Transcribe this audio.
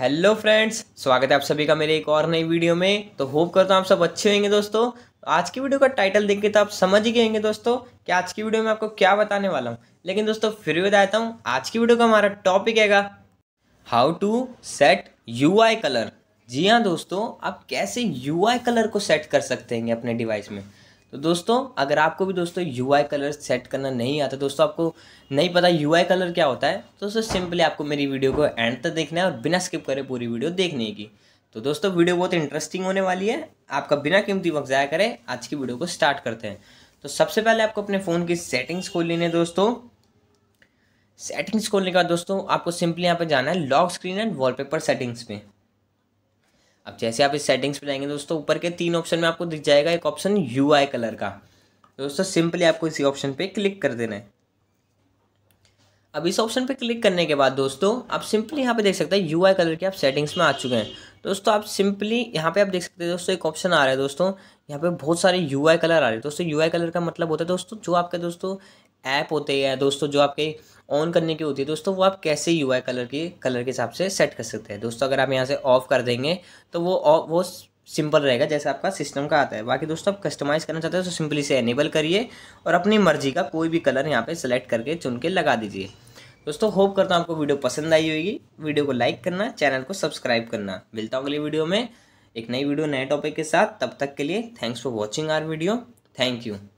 hello friends स्वागत है आप सभी का मेरे एक और नई वीडियो में तो होप करता हूँ आप सब अच्छे होंगे दोस्तों आज की वीडियो का टाइटल देख के तो आप समझ ही गए होंगे दोस्तों कि आज की वीडियो में आपको क्या बताने वाला हूँ लेकिन दोस्तों फिर भी बताता हूँ आज की वीडियो का हमारा टॉपिक हैगा how to set you colour जी हाँ दोस्तों आप कैसे यू कलर को सेट कर सकते हैं अपने डिवाइस में तो दोस्तों अगर आपको भी दोस्तों यू आई कलर सेट करना नहीं आता दोस्तों आपको नहीं पता यू आई कलर क्या होता है तो दोस्तों सिंपली आपको मेरी वीडियो को एंड तक देखना है और बिना स्किप करे पूरी वीडियो देखने की तो दोस्तों वीडियो बहुत इंटरेस्टिंग होने वाली है आपका बिना कीमती वक्त ज़ाया करें आज की वीडियो को स्टार्ट करते हैं तो सबसे पहले आपको अपने फ़ोन की सेटिंग्स खोल लेने दोस्तों सेटिंग्स खोलने के बाद दोस्तों आपको सिंपली यहाँ पर जाना है lock screen and wallpaper settings में अब जैसे आप इस सेटिंग्स पे जाएंगे दोस्तों ऊपर के तीन ऑप्शन में आपको दिख जाएगा एक ऑप्शन यू आई कलर का दोस्तों सिंपली आपको इसी ऑप्शन पे क्लिक कर देना है अब इस ऑप्शन पे क्लिक करने के बाद दोस्तों आप सिंपली यहाँ पे देख सकते हैं यू आई कलर के आप सेटिंग्स में आ चुके हैं दोस्तों आप सिंपली यहाँ पे आप देख सकते हैं दोस्तों एक ऑप्शन आ रहा है दोस्तों यहाँ पे बहुत सारे यू आई कलर आ रहे हैं दोस्तों यू आई कलर का मतलब होता है दोस्तों जो आपका दोस्तों ऐप होते हैं दोस्तों जो आपके ऑन करने की होती है दोस्तों वो आप कैसे यू आई कलर की कलर के हिसाब से सेट कर सकते हैं दोस्तों अगर आप यहाँ से ऑफ कर देंगे तो वो ऑफ वो सिंपल रहेगा जैसे आपका सिस्टम का आता है बाकी दोस्तों आप कस्टमाइज़ करना चाहते हो तो सिंपली से एनेबल करिए और अपनी मर्जी का कोई भी कलर यहाँ पे सेलेक्ट करके चुन के लगा दीजिए दोस्तों होप करता हूँ आपको वीडियो पसंद आई होगी वीडियो को लाइक करना चैनल को सब्सक्राइब करना मिलता हूँ अगली वीडियो में एक नई वीडियो नए टॉपिक के साथ तब तक के लिए thanks for watching our video thank you